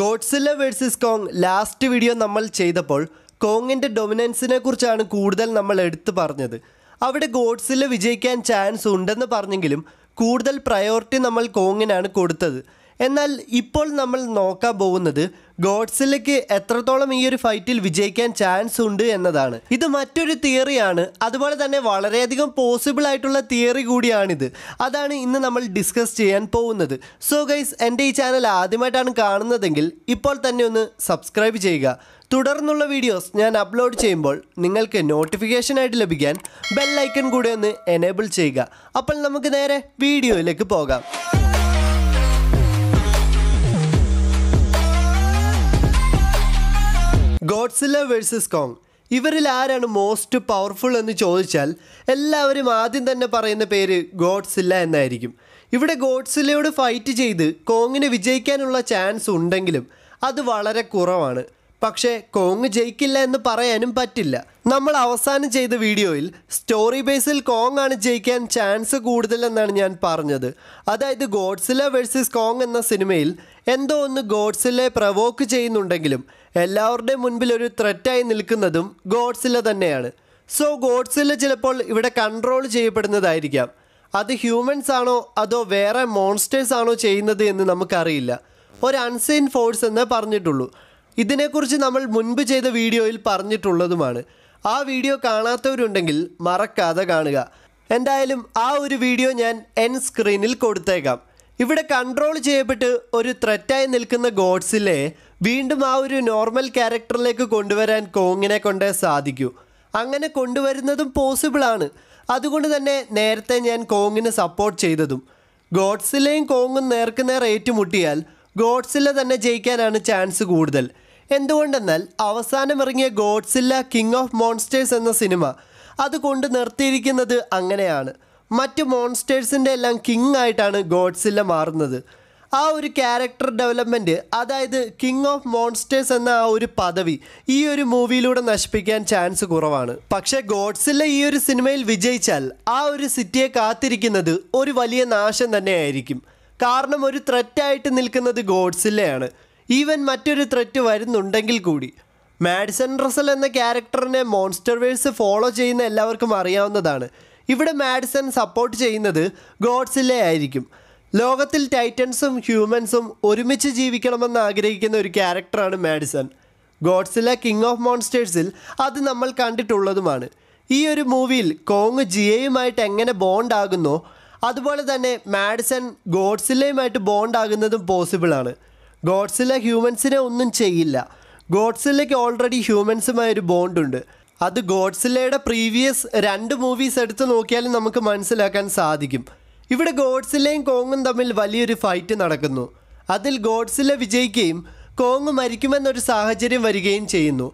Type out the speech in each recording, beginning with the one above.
Godzilla versus Kong last video നമ്മൾ ചെയ്തപ്പോൾ കോങ്ങിൻ്റെ ഡൊമിനൻസിനെ കുറിച്ചാണ് കൂടുതൽ നമ്മൾ എടുത്തു പറഞ്ഞത് അവിടെ ഗോഡ്സില്ല വിജയിക്കാൻ ചാൻസ് ഉണ്ടെന്ന് പറഞ്ഞെങ്കിലും കൂടുതൽ പ്രയോറിറ്റി നമ്മൾ കോങ്ങിനാണ് കൊടുത്തത് എന്നാൽ ഇപ്പോൾ നമ്മൾ നോക്കാൻ പോകുന്നത് ഗോഡ്സിലേക്ക് എത്രത്തോളം ഈ ഒരു ഫൈറ്റിൽ വിജയിക്കാൻ ചാൻസ് ഉണ്ട് എന്നതാണ് ഇത് മറ്റൊരു തിയറിയാണ് അതുപോലെ തന്നെ വളരെയധികം പോസിബിൾ ആയിട്ടുള്ള തിയറി കൂടിയാണിത് അതാണ് ഇന്ന് നമ്മൾ ഡിസ്കസ് ചെയ്യാൻ പോകുന്നത് സോ ഗൈസ് എൻ്റെ ഈ ചാനൽ ആദ്യമായിട്ടാണ് കാണുന്നതെങ്കിൽ ഇപ്പോൾ തന്നെ ഒന്ന് സബ്സ്ക്രൈബ് ചെയ്യുക തുടർന്നുള്ള വീഡിയോസ് ഞാൻ അപ്ലോഡ് ചെയ്യുമ്പോൾ നിങ്ങൾക്ക് നോട്ടിഫിക്കേഷനായിട്ട് ലഭിക്കാൻ ബെല്ലൈക്കൺ കൂടെ ഒന്ന് എനേബിൾ ചെയ്യുക അപ്പോൾ നമുക്ക് നേരെ വീഡിയോയിലേക്ക് പോകാം ഗോഡ്സില്ല വേഴ്സസ് കോങ് ഇവരിൽ ആരാണ് മോസ്റ്റ് പവർഫുൾ എന്ന് ചോദിച്ചാൽ എല്ലാവരും ആദ്യം തന്നെ പറയുന്ന പേര് ഗോഡ്സില്ല എന്നായിരിക്കും ഇവിടെ ഗോഡ്സില്ലയോട് ഫൈറ്റ് ചെയ്ത് കോങ്ങിനെ വിജയിക്കാനുള്ള ചാൻസ് ഉണ്ടെങ്കിലും അത് വളരെ കുറവാണ് പക്ഷേ കോങ് ജയിക്കില്ല എന്ന് പറയാനും പറ്റില്ല നമ്മൾ അവസാനം ചെയ്ത വീഡിയോയിൽ സ്റ്റോറി ബേസിൽ കോങ് ആണ് ജയിക്കാൻ ചാൻസ് കൂടുതലെന്നാണ് ഞാൻ പറഞ്ഞത് അതായത് ഗോഡ്സില വേഴ്സസ് കോങ് എന്ന സിനിമയിൽ എന്തോ ഒന്ന് ഗോഡ്സിലെ പ്രവോക്ക് ചെയ്യുന്നുണ്ടെങ്കിലും എല്ലാവരുടെയും മുൻപിൽ ഒരു ത്രെറ്റായി നിൽക്കുന്നതും ഗോഡ്സില തന്നെയാണ് സോ ഗോഡ്സില ചിലപ്പോൾ ഇവിടെ കൺട്രോൾ ചെയ്യപ്പെടുന്നതായിരിക്കാം അത് ഹ്യൂമൻസ് ആണോ അതോ വേറെ മോൺസ്റ്റേഴ്സ് ആണോ ചെയ്യുന്നത് എന്ന് നമുക്കറിയില്ല ഒരു അൺസെയിൻ ഫോഴ്സ് എന്ന് പറഞ്ഞിട്ടുള്ളൂ ഇതിനെക്കുറിച്ച് നമ്മൾ മുൻപ് ചെയ്ത വീഡിയോയിൽ പറഞ്ഞിട്ടുള്ളതുമാണ് ആ വീഡിയോ കാണാത്തവരുണ്ടെങ്കിൽ മറക്കാതെ കാണുക എന്തായാലും ആ ഒരു വീഡിയോ ഞാൻ എൻ സ്ക്രീനിൽ കൊടുത്തേക്കാം ഇവിടെ കൺട്രോൾ ചെയ്യപ്പെട്ട് ഒരു ത്രെറ്റായി നിൽക്കുന്ന ഗോഡ്സിലെ വീണ്ടും ആ ഒരു നോർമൽ ക്യാരക്ടറിലേക്ക് കൊണ്ടുവരാൻ കോങ്ങിനെ കൊണ്ടേ സാധിക്കൂ അങ്ങനെ കൊണ്ടുവരുന്നതും പോസിബിളാണ് അതുകൊണ്ട് തന്നെ നേരത്തെ ഞാൻ കോങ്ങിന് സപ്പോർട്ട് ചെയ്തതും ഗോഡ്സിലെയും കോങ്ങും നേർക്കുനേർ ഏറ്റുമുട്ടിയാൽ ഗോഡ്സിലെ തന്നെ ജയിക്കാനാണ് ചാൻസ് കൂടുതൽ എന്തുകൊണ്ടെന്നാൽ അവസാനമിറങ്ങിയ ഗോഡ്സില്ല കിങ് ഓഫ് മോൺസ്റ്റേഴ്സ് എന്ന സിനിമ അത് കൊണ്ട് നിർത്തിയിരിക്കുന്നത് അങ്ങനെയാണ് മറ്റു മോൺസ്റ്റേഴ്സിൻ്റെ എല്ലാം കിങ് ആയിട്ടാണ് ഗോഡ്സില്ല മാറുന്നത് ആ ഒരു ക്യാരക്ടർ ഡെവലപ്മെൻറ്റ് അതായത് കിങ് ഓഫ് മോൺസ്റ്റേഴ്സ് എന്ന ആ ഒരു പദവി ഈ ഒരു മൂവിയിലൂടെ നശിപ്പിക്കാൻ ചാൻസ് കുറവാണ് പക്ഷേ ഗോഡ്സില്ല ഈ ഒരു സിനിമയിൽ വിജയിച്ചാൽ ആ ഒരു സിറ്റിയെ കാത്തിരിക്കുന്നത് ഒരു വലിയ നാശം തന്നെയായിരിക്കും കാരണം ഒരു ത്രെറ്റായിട്ട് നിൽക്കുന്നത് ഗോഡ്സില്ലയാണ് ഈവൻ മറ്റൊരു ത്രെറ്റ് വരുന്നുണ്ടെങ്കിൽ കൂടി മാഡിസൺ റസൽ എന്ന ക്യാരക്ടറിനെ മോൺസ്റ്റർ വേഴ്സ് ഫോളോ ചെയ്യുന്ന എല്ലാവർക്കും അറിയാവുന്നതാണ് ഇവിടെ മാഡിസൺ സപ്പോർട്ട് ചെയ്യുന്നത് ഗോഡ്സിലെ ആയിരിക്കും ലോകത്തിൽ ടൈറ്റൻസും ഹ്യൂമൻസും ഒരുമിച്ച് ജീവിക്കണമെന്ന് ആഗ്രഹിക്കുന്ന ഒരു ക്യാരക്ടറാണ് മാഡിസൺ ഗോഡ്സിലെ കിങ് ഓഫ് മോൺസ്റ്റേഴ്സിൽ അത് നമ്മൾ കണ്ടിട്ടുള്ളതുമാണ് ഈ ഒരു മൂവിയിൽ കോങ് ജിയയുമായിട്ട് എങ്ങനെ ബോണ്ട് ആകുന്നോ അതുപോലെ തന്നെ മാഡിസൺ ഗോഡ്സിലയുമായിട്ട് ബോണ്ട് ആകുന്നതും പോസിബിളാണ് ഗോഡ്സില്ല ഹ്യൂമൻസിനെ ഒന്നും ചെയ്യില്ല ഗോഡ്സില്ലയ്ക്ക് ഓൾറെഡി ഹ്യൂമൻസുമായി ഒരു ബോണ്ടുണ്ട് അത് ഗോഡ്സില്ലയുടെ പ്രീവിയസ് രണ്ട് മൂവീസ് എടുത്ത് നോക്കിയാലും നമുക്ക് മനസ്സിലാക്കാൻ സാധിക്കും ഇവിടെ ഗോഡ്സില്ലയും കോങ്ങും തമ്മിൽ വലിയൊരു ഫൈറ്റ് നടക്കുന്നു അതിൽ ഗോഡ്സില്ല വിജയിക്കുകയും കോങ് മരിക്കുമെന്നൊരു സാഹചര്യം വരികയും ചെയ്യുന്നു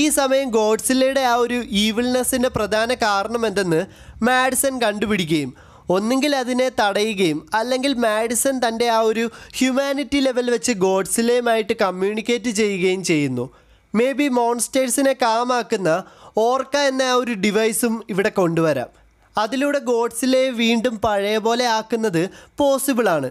ഈ സമയം ഗോഡ്സില്ലയുടെ ആ ഒരു ഈവിൽനെസ്സിൻ്റെ പ്രധാന കാരണം എന്തെന്ന് മാഡ്സൺ കണ്ടുപിടിക്കുകയും ഒന്നുകിൽ അതിനെ തടയുകയും അല്ലെങ്കിൽ മാഡിസൺ തൻ്റെ ആ ഒരു ഹ്യൂമാനിറ്റി ലെവൽ വെച്ച് ഗോഡ്സിലയുമായിട്ട് കമ്മ്യൂണിക്കേറ്റ് ചെയ്യുകയും ചെയ്യുന്നു മേ ബി മോൺസ്റ്റേഴ്സിനെ കാമാക്കുന്ന ഓർക്ക എന്ന ആ ഒരു ഡിവൈസും ഇവിടെ കൊണ്ടുവരാം അതിലൂടെ ഗോഡ്സിലെ വീണ്ടും പഴയ പോലെ ആക്കുന്നത് പോസിബിളാണ്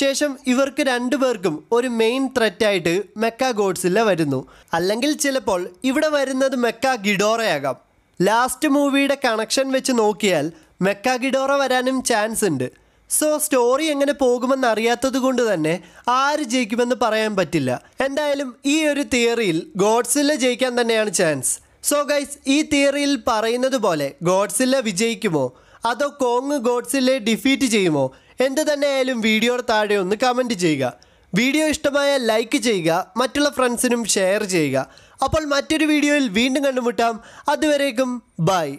ശേഷം ഇവർക്ക് രണ്ടുപേർക്കും ഒരു മെയിൻ ത്രെറ്റായിട്ട് മെക്ക ഗോഡ്സില്ല വരുന്നു അല്ലെങ്കിൽ ചിലപ്പോൾ ഇവിടെ വരുന്നത് മെക്ക ഗിഡോറയാകാം ലാസ്റ്റ് മൂവിയുടെ കണക്ഷൻ വെച്ച് നോക്കിയാൽ മെക്കാഗിഡോറ വരാനും ചാൻസ് ഉണ്ട് സോ സ്റ്റോറി എങ്ങനെ പോകുമെന്ന് അറിയാത്തത് കൊണ്ട് തന്നെ ആര് ജയിക്കുമെന്ന് പറയാൻ പറ്റില്ല എന്തായാലും ഈ ഒരു തിയറിയിൽ ഗോഡ്സില്ല ജയിക്കാൻ തന്നെയാണ് ചാൻസ് സോ ഗൈസ് ഈ തിയറിയിൽ പറയുന്നത് പോലെ ഗോഡ്സില്ല വിജയിക്കുമോ അതോ കോങ് ഗോഡ്സില്ലയെ ഡിഫീറ്റ് ചെയ്യുമോ എന്ത് തന്നെയായാലും വീഡിയോയുടെ താഴെ ഒന്ന് കമൻറ്റ് ചെയ്യുക വീഡിയോ ഇഷ്ടമായ ലൈക്ക് ചെയ്യുക മറ്റുള്ള ഫ്രണ്ട്സിനും ഷെയർ ചെയ്യുക അപ്പോൾ മറ്റൊരു വീഡിയോയിൽ വീണ്ടും കണ്ടുമുട്ടാം അതുവരേക്കും ബൈ